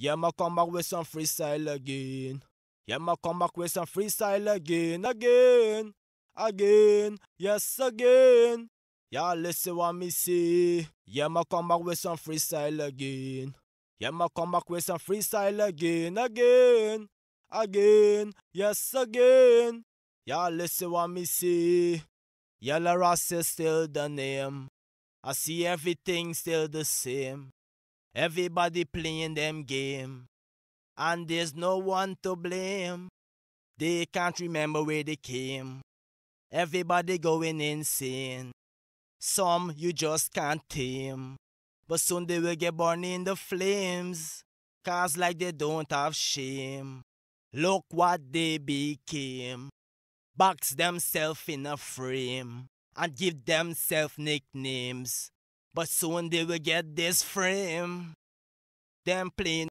Yeah, ma come back with some freestyle again. Yeah, ma come back with some freestyle again, again, again, yes, again. Yeah, listen what me say. Yeah, ma come back with some freestyle again. Yeah, ma come back with some freestyle again, again, again, yes, again. Yeah, listen what me say. Yellow Ross is still the name. I see everything still the same. Everybody playing them game, and there's no one to blame. They can't remember where they came. Everybody going insane. Some you just can't tame. But soon they will get burned in the flames. Cause like they don't have shame. Look what they became. Box themselves in a frame and give themselves nicknames. But soon they will get this frame. Them playing